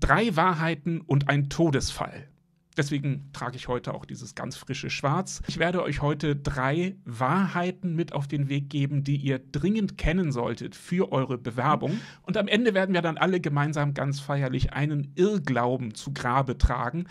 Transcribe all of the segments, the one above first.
Drei Wahrheiten und ein Todesfall. Deswegen trage ich heute auch dieses ganz frische Schwarz. Ich werde euch heute drei Wahrheiten mit auf den Weg geben, die ihr dringend kennen solltet für eure Bewerbung. Und am Ende werden wir dann alle gemeinsam ganz feierlich einen Irrglauben zu Grabe tragen,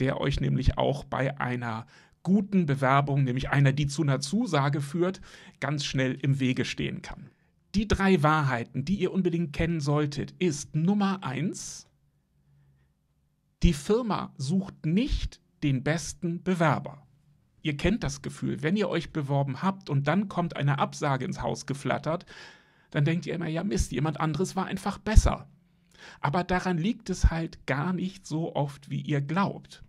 der euch nämlich auch bei einer guten Bewerbung, nämlich einer, die zu einer Zusage führt, ganz schnell im Wege stehen kann. Die drei Wahrheiten, die ihr unbedingt kennen solltet, ist Nummer eins, die Firma sucht nicht den besten Bewerber. Ihr kennt das Gefühl, wenn ihr euch beworben habt und dann kommt eine Absage ins Haus geflattert, dann denkt ihr immer, ja Mist, jemand anderes war einfach besser. Aber daran liegt es halt gar nicht so oft, wie ihr glaubt.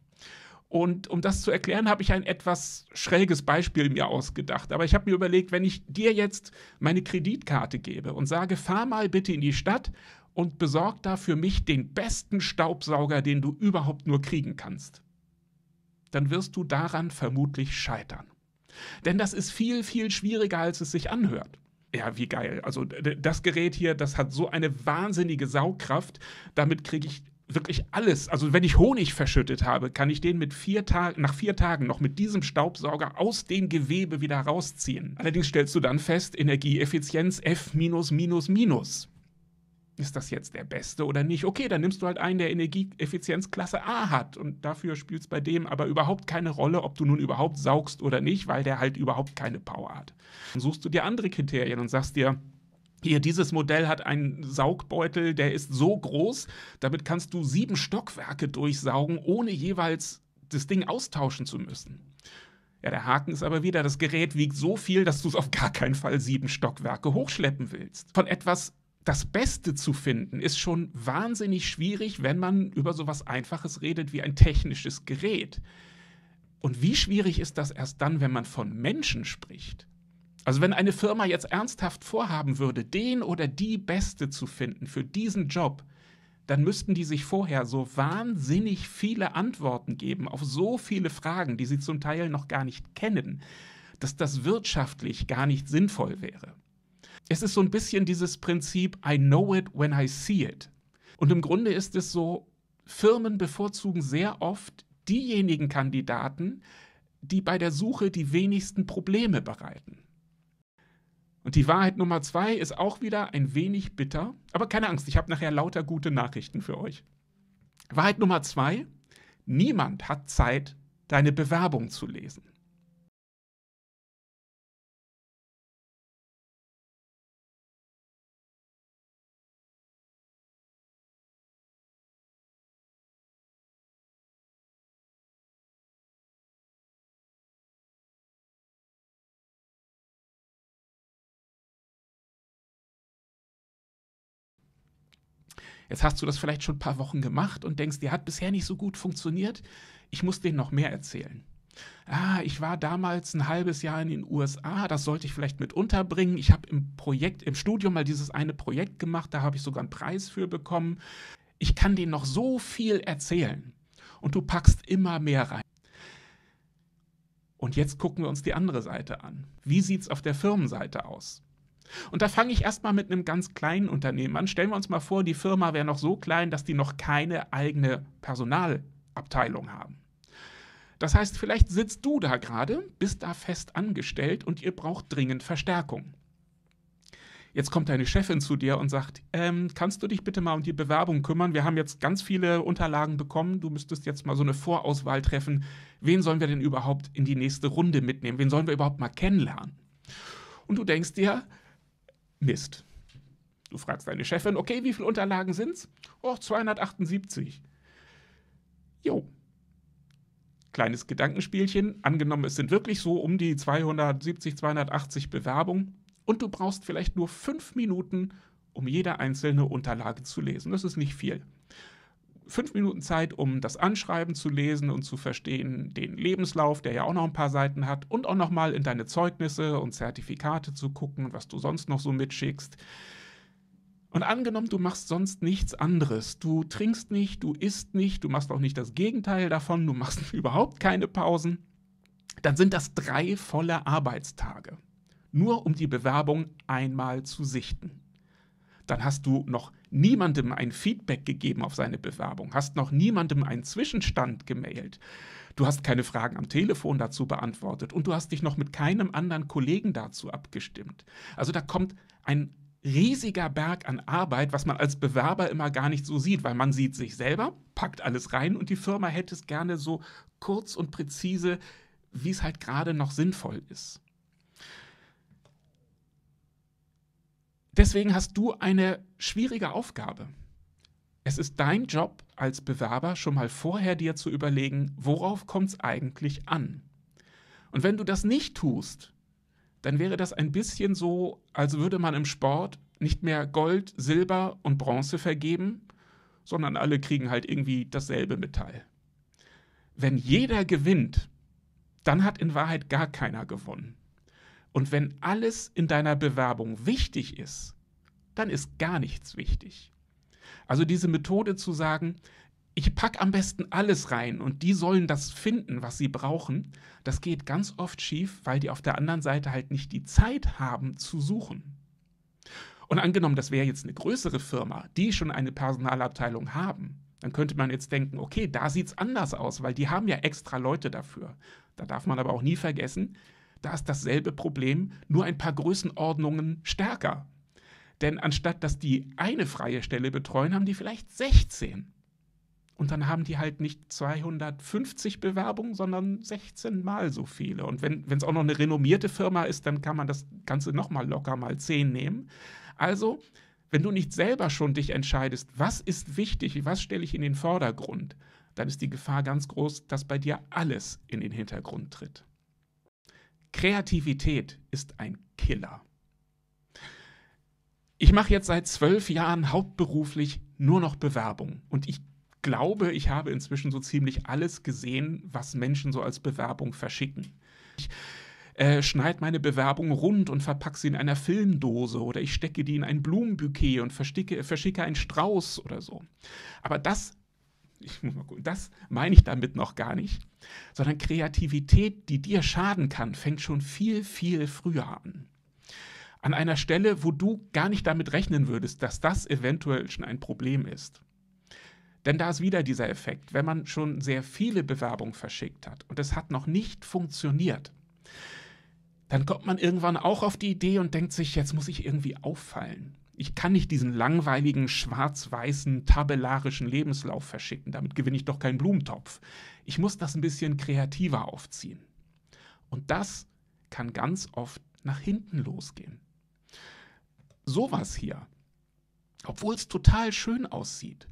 Und um das zu erklären, habe ich ein etwas schräges Beispiel mir ausgedacht. Aber ich habe mir überlegt, wenn ich dir jetzt meine Kreditkarte gebe und sage, fahr mal bitte in die Stadt und besorg da für mich den besten Staubsauger, den du überhaupt nur kriegen kannst, dann wirst du daran vermutlich scheitern. Denn das ist viel, viel schwieriger, als es sich anhört. Ja, wie geil. Also das Gerät hier, das hat so eine wahnsinnige Saugkraft. Damit kriege ich wirklich alles, also wenn ich Honig verschüttet habe, kann ich den mit vier Tagen, nach vier Tagen noch mit diesem Staubsauger aus dem Gewebe wieder rausziehen. Allerdings stellst du dann fest, Energieeffizienz F minus minus minus. Ist das jetzt der beste oder nicht? Okay, dann nimmst du halt einen, der Energieeffizienzklasse A hat und dafür spielt es bei dem aber überhaupt keine Rolle, ob du nun überhaupt saugst oder nicht, weil der halt überhaupt keine Power hat. Dann suchst du dir andere Kriterien und sagst dir, hier, dieses Modell hat einen Saugbeutel, der ist so groß, damit kannst du sieben Stockwerke durchsaugen, ohne jeweils das Ding austauschen zu müssen. Ja, der Haken ist aber wieder, das Gerät wiegt so viel, dass du es auf gar keinen Fall sieben Stockwerke hochschleppen willst. Von etwas das Beste zu finden, ist schon wahnsinnig schwierig, wenn man über so was Einfaches redet wie ein technisches Gerät. Und wie schwierig ist das erst dann, wenn man von Menschen spricht? Also wenn eine Firma jetzt ernsthaft vorhaben würde, den oder die Beste zu finden für diesen Job, dann müssten die sich vorher so wahnsinnig viele Antworten geben auf so viele Fragen, die sie zum Teil noch gar nicht kennen, dass das wirtschaftlich gar nicht sinnvoll wäre. Es ist so ein bisschen dieses Prinzip I know it when I see it. Und im Grunde ist es so, Firmen bevorzugen sehr oft diejenigen Kandidaten, die bei der Suche die wenigsten Probleme bereiten. Und die Wahrheit Nummer zwei ist auch wieder ein wenig bitter, aber keine Angst, ich habe nachher lauter gute Nachrichten für euch. Wahrheit Nummer zwei, niemand hat Zeit, deine Bewerbung zu lesen. Jetzt hast du das vielleicht schon ein paar Wochen gemacht und denkst, dir hat bisher nicht so gut funktioniert. Ich muss denen noch mehr erzählen. Ah, ich war damals ein halbes Jahr in den USA, das sollte ich vielleicht mit unterbringen. Ich habe im Projekt, im Studium mal dieses eine Projekt gemacht, da habe ich sogar einen Preis für bekommen. Ich kann denen noch so viel erzählen. Und du packst immer mehr rein. Und jetzt gucken wir uns die andere Seite an. Wie sieht es auf der Firmenseite aus? Und da fange ich erstmal mit einem ganz kleinen Unternehmen an. Stellen wir uns mal vor, die Firma wäre noch so klein, dass die noch keine eigene Personalabteilung haben. Das heißt, vielleicht sitzt du da gerade, bist da fest angestellt und ihr braucht dringend Verstärkung. Jetzt kommt deine Chefin zu dir und sagt, ähm, kannst du dich bitte mal um die Bewerbung kümmern? Wir haben jetzt ganz viele Unterlagen bekommen. Du müsstest jetzt mal so eine Vorauswahl treffen. Wen sollen wir denn überhaupt in die nächste Runde mitnehmen? Wen sollen wir überhaupt mal kennenlernen? Und du denkst dir, Mist. Du fragst deine Chefin, okay, wie viele Unterlagen sind's? Oh, 278. Jo. Kleines Gedankenspielchen. Angenommen, es sind wirklich so um die 270, 280 Bewerbungen und du brauchst vielleicht nur fünf Minuten, um jede einzelne Unterlage zu lesen. Das ist nicht viel fünf Minuten Zeit, um das Anschreiben zu lesen und zu verstehen, den Lebenslauf, der ja auch noch ein paar Seiten hat, und auch nochmal in deine Zeugnisse und Zertifikate zu gucken, was du sonst noch so mitschickst. Und angenommen, du machst sonst nichts anderes. Du trinkst nicht, du isst nicht, du machst auch nicht das Gegenteil davon, du machst überhaupt keine Pausen. Dann sind das drei volle Arbeitstage. Nur um die Bewerbung einmal zu sichten. Dann hast du noch niemandem ein Feedback gegeben auf seine Bewerbung, hast noch niemandem einen Zwischenstand gemailt. Du hast keine Fragen am Telefon dazu beantwortet und du hast dich noch mit keinem anderen Kollegen dazu abgestimmt. Also da kommt ein riesiger Berg an Arbeit, was man als Bewerber immer gar nicht so sieht, weil man sieht sich selber, packt alles rein und die Firma hätte es gerne so kurz und präzise, wie es halt gerade noch sinnvoll ist. Deswegen hast du eine schwierige Aufgabe. Es ist dein Job als Bewerber schon mal vorher dir zu überlegen, worauf kommt es eigentlich an. Und wenn du das nicht tust, dann wäre das ein bisschen so, als würde man im Sport nicht mehr Gold, Silber und Bronze vergeben, sondern alle kriegen halt irgendwie dasselbe Metall. Wenn jeder gewinnt, dann hat in Wahrheit gar keiner gewonnen. Und wenn alles in deiner Bewerbung wichtig ist, dann ist gar nichts wichtig. Also diese Methode zu sagen, ich packe am besten alles rein und die sollen das finden, was sie brauchen, das geht ganz oft schief, weil die auf der anderen Seite halt nicht die Zeit haben zu suchen. Und angenommen, das wäre jetzt eine größere Firma, die schon eine Personalabteilung haben, dann könnte man jetzt denken, okay, da sieht es anders aus, weil die haben ja extra Leute dafür. Da darf man aber auch nie vergessen, da ist dasselbe Problem, nur ein paar Größenordnungen stärker. Denn anstatt dass die eine freie Stelle betreuen, haben die vielleicht 16. Und dann haben die halt nicht 250 Bewerbungen, sondern 16 mal so viele. Und wenn es auch noch eine renommierte Firma ist, dann kann man das Ganze nochmal locker mal 10 nehmen. Also, wenn du nicht selber schon dich entscheidest, was ist wichtig, was stelle ich in den Vordergrund, dann ist die Gefahr ganz groß, dass bei dir alles in den Hintergrund tritt. Kreativität ist ein Killer. Ich mache jetzt seit zwölf Jahren hauptberuflich nur noch Bewerbung und ich glaube, ich habe inzwischen so ziemlich alles gesehen, was Menschen so als Bewerbung verschicken. Ich äh, schneide meine Bewerbung rund und verpacke sie in einer Filmdose oder ich stecke die in ein Blumenbouquet und verschicke einen Strauß oder so. Aber das ich muss mal gucken, das meine ich damit noch gar nicht, sondern Kreativität, die dir schaden kann, fängt schon viel, viel früher an. An einer Stelle, wo du gar nicht damit rechnen würdest, dass das eventuell schon ein Problem ist. Denn da ist wieder dieser Effekt, wenn man schon sehr viele Bewerbungen verschickt hat und es hat noch nicht funktioniert, dann kommt man irgendwann auch auf die Idee und denkt sich, jetzt muss ich irgendwie auffallen. Ich kann nicht diesen langweiligen, schwarz-weißen, tabellarischen Lebenslauf verschicken. Damit gewinne ich doch keinen Blumentopf. Ich muss das ein bisschen kreativer aufziehen. Und das kann ganz oft nach hinten losgehen. Sowas hier, obwohl es total schön aussieht,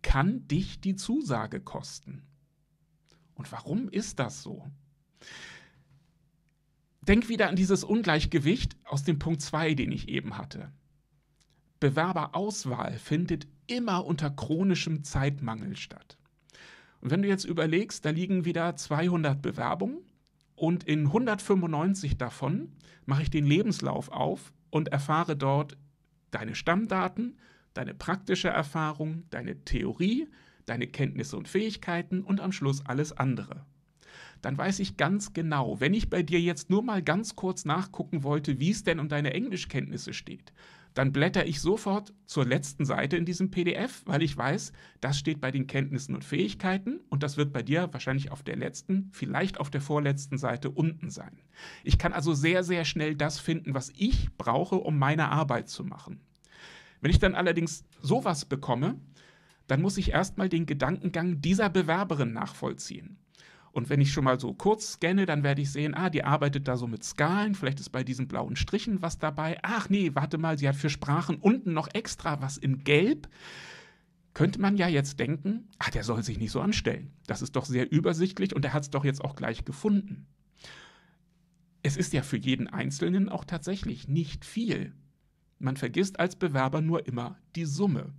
kann dich die Zusage kosten. Und warum ist das so? Denk wieder an dieses Ungleichgewicht aus dem Punkt 2, den ich eben hatte. Bewerberauswahl findet immer unter chronischem Zeitmangel statt. Und wenn du jetzt überlegst, da liegen wieder 200 Bewerbungen und in 195 davon mache ich den Lebenslauf auf und erfahre dort deine Stammdaten, deine praktische Erfahrung, deine Theorie, deine Kenntnisse und Fähigkeiten und am Schluss alles andere. Dann weiß ich ganz genau, wenn ich bei dir jetzt nur mal ganz kurz nachgucken wollte, wie es denn um deine Englischkenntnisse steht, dann blätter ich sofort zur letzten Seite in diesem PDF, weil ich weiß, das steht bei den Kenntnissen und Fähigkeiten und das wird bei dir wahrscheinlich auf der letzten, vielleicht auf der vorletzten Seite unten sein. Ich kann also sehr, sehr schnell das finden, was ich brauche, um meine Arbeit zu machen. Wenn ich dann allerdings sowas bekomme, dann muss ich erstmal den Gedankengang dieser Bewerberin nachvollziehen. Und wenn ich schon mal so kurz scanne, dann werde ich sehen, ah, die arbeitet da so mit Skalen, vielleicht ist bei diesen blauen Strichen was dabei. Ach nee, warte mal, sie hat für Sprachen unten noch extra was in Gelb. Könnte man ja jetzt denken, ah, der soll sich nicht so anstellen. Das ist doch sehr übersichtlich und er hat es doch jetzt auch gleich gefunden. Es ist ja für jeden Einzelnen auch tatsächlich nicht viel. Man vergisst als Bewerber nur immer die Summe.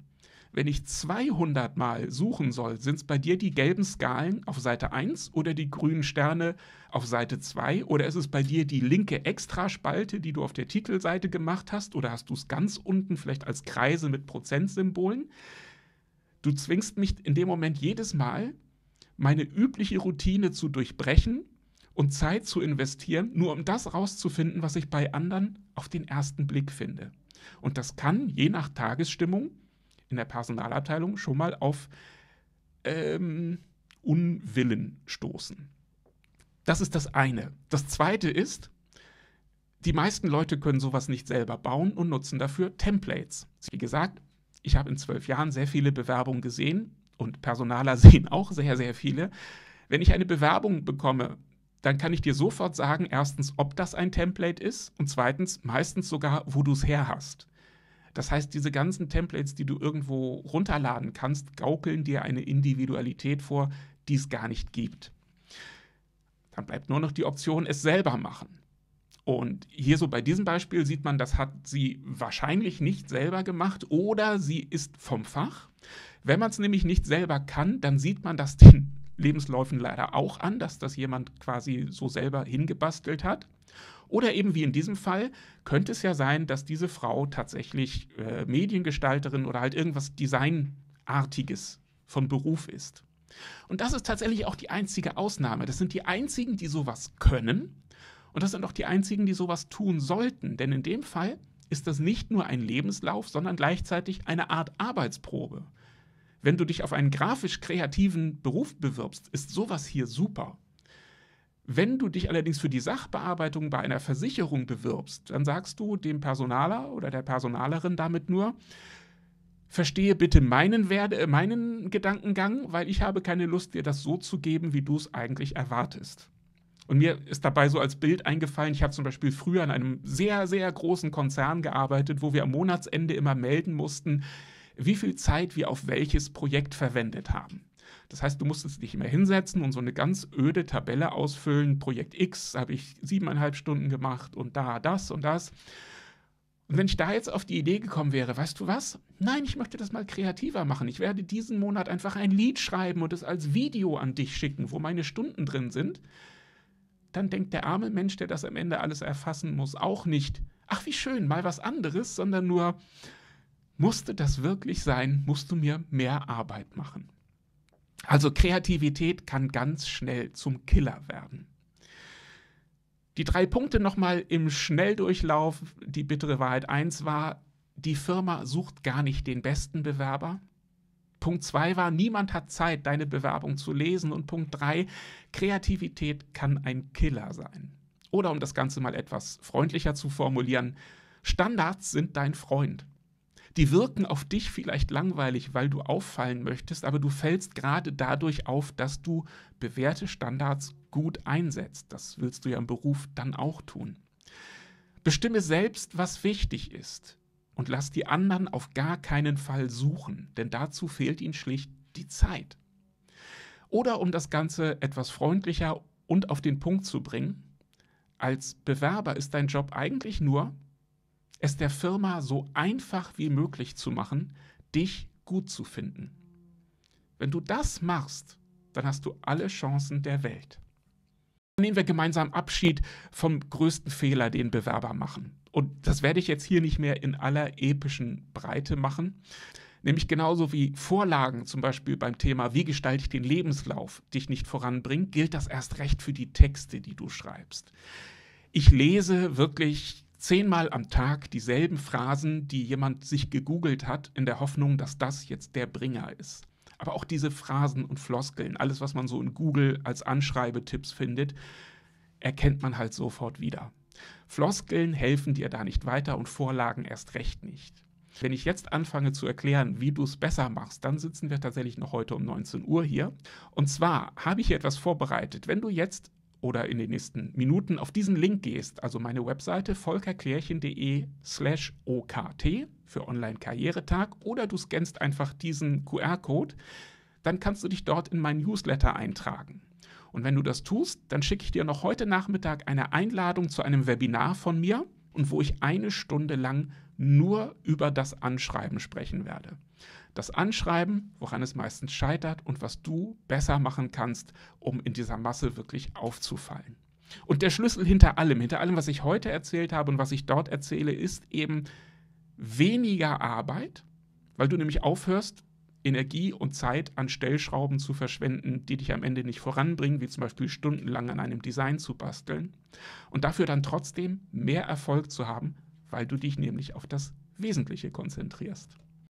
Wenn ich 200 Mal suchen soll, sind es bei dir die gelben Skalen auf Seite 1 oder die grünen Sterne auf Seite 2? Oder ist es bei dir die linke Extraspalte, die du auf der Titelseite gemacht hast? Oder hast du es ganz unten vielleicht als Kreise mit Prozentsymbolen? Du zwingst mich in dem Moment jedes Mal, meine übliche Routine zu durchbrechen und Zeit zu investieren, nur um das rauszufinden, was ich bei anderen auf den ersten Blick finde. Und das kann, je nach Tagesstimmung, in der Personalabteilung schon mal auf ähm, Unwillen stoßen. Das ist das eine. Das zweite ist, die meisten Leute können sowas nicht selber bauen und nutzen dafür Templates. Wie gesagt, ich habe in zwölf Jahren sehr viele Bewerbungen gesehen und Personaler sehen auch sehr, sehr viele. Wenn ich eine Bewerbung bekomme, dann kann ich dir sofort sagen, erstens, ob das ein Template ist und zweitens meistens sogar, wo du es her hast. Das heißt, diese ganzen Templates, die du irgendwo runterladen kannst, gaukeln dir eine Individualität vor, die es gar nicht gibt. Dann bleibt nur noch die Option, es selber machen. Und hier so bei diesem Beispiel sieht man, das hat sie wahrscheinlich nicht selber gemacht oder sie ist vom Fach. Wenn man es nämlich nicht selber kann, dann sieht man das den Lebensläufen leider auch an, dass das jemand quasi so selber hingebastelt hat. Oder eben wie in diesem Fall könnte es ja sein, dass diese Frau tatsächlich äh, Mediengestalterin oder halt irgendwas Designartiges von Beruf ist. Und das ist tatsächlich auch die einzige Ausnahme. Das sind die einzigen, die sowas können. Und das sind auch die einzigen, die sowas tun sollten. Denn in dem Fall ist das nicht nur ein Lebenslauf, sondern gleichzeitig eine Art Arbeitsprobe. Wenn du dich auf einen grafisch kreativen Beruf bewirbst, ist sowas hier super. Wenn du dich allerdings für die Sachbearbeitung bei einer Versicherung bewirbst, dann sagst du dem Personaler oder der Personalerin damit nur, verstehe bitte meinen, Werde, äh, meinen Gedankengang, weil ich habe keine Lust, dir das so zu geben, wie du es eigentlich erwartest. Und mir ist dabei so als Bild eingefallen, ich habe zum Beispiel früher in einem sehr, sehr großen Konzern gearbeitet, wo wir am Monatsende immer melden mussten, wie viel Zeit wir auf welches Projekt verwendet haben. Das heißt, du musstest dich immer hinsetzen und so eine ganz öde Tabelle ausfüllen. Projekt X habe ich siebeneinhalb Stunden gemacht und da das und das. Und wenn ich da jetzt auf die Idee gekommen wäre, weißt du was? Nein, ich möchte das mal kreativer machen. Ich werde diesen Monat einfach ein Lied schreiben und es als Video an dich schicken, wo meine Stunden drin sind. Dann denkt der arme Mensch, der das am Ende alles erfassen muss, auch nicht, ach wie schön, mal was anderes, sondern nur, musste das wirklich sein? Musst du mir mehr Arbeit machen? Also Kreativität kann ganz schnell zum Killer werden. Die drei Punkte nochmal im Schnelldurchlauf. Die bittere Wahrheit 1 war, die Firma sucht gar nicht den besten Bewerber. Punkt 2 war, niemand hat Zeit, deine Bewerbung zu lesen. Und Punkt 3, Kreativität kann ein Killer sein. Oder um das Ganze mal etwas freundlicher zu formulieren, Standards sind dein Freund. Die wirken auf dich vielleicht langweilig, weil du auffallen möchtest, aber du fällst gerade dadurch auf, dass du bewährte Standards gut einsetzt. Das willst du ja im Beruf dann auch tun. Bestimme selbst, was wichtig ist und lass die anderen auf gar keinen Fall suchen, denn dazu fehlt ihnen schlicht die Zeit. Oder um das Ganze etwas freundlicher und auf den Punkt zu bringen, als Bewerber ist dein Job eigentlich nur, es der Firma so einfach wie möglich zu machen, dich gut zu finden. Wenn du das machst, dann hast du alle Chancen der Welt. Nehmen wir gemeinsam Abschied vom größten Fehler, den Bewerber machen. Und das werde ich jetzt hier nicht mehr in aller epischen Breite machen. Nämlich genauso wie Vorlagen zum Beispiel beim Thema, wie gestalte ich den Lebenslauf, dich nicht voranbringen, gilt das erst recht für die Texte, die du schreibst. Ich lese wirklich zehnmal am Tag dieselben Phrasen, die jemand sich gegoogelt hat, in der Hoffnung, dass das jetzt der Bringer ist. Aber auch diese Phrasen und Floskeln, alles, was man so in Google als Anschreibetipps findet, erkennt man halt sofort wieder. Floskeln helfen dir da nicht weiter und Vorlagen erst recht nicht. Wenn ich jetzt anfange zu erklären, wie du es besser machst, dann sitzen wir tatsächlich noch heute um 19 Uhr hier. Und zwar habe ich hier etwas vorbereitet. Wenn du jetzt oder in den nächsten Minuten auf diesen Link gehst, also meine Webseite volkerklärchen.de slash OKT für Online-Karrieretag oder du scannst einfach diesen QR-Code, dann kannst du dich dort in mein Newsletter eintragen. Und wenn du das tust, dann schicke ich dir noch heute Nachmittag eine Einladung zu einem Webinar von mir und wo ich eine Stunde lang nur über das Anschreiben sprechen werde. Das Anschreiben, woran es meistens scheitert und was du besser machen kannst, um in dieser Masse wirklich aufzufallen. Und der Schlüssel hinter allem, hinter allem, was ich heute erzählt habe und was ich dort erzähle, ist eben weniger Arbeit, weil du nämlich aufhörst, Energie und Zeit an Stellschrauben zu verschwenden, die dich am Ende nicht voranbringen, wie zum Beispiel stundenlang an einem Design zu basteln und dafür dann trotzdem mehr Erfolg zu haben, weil du dich nämlich auf das Wesentliche konzentrierst.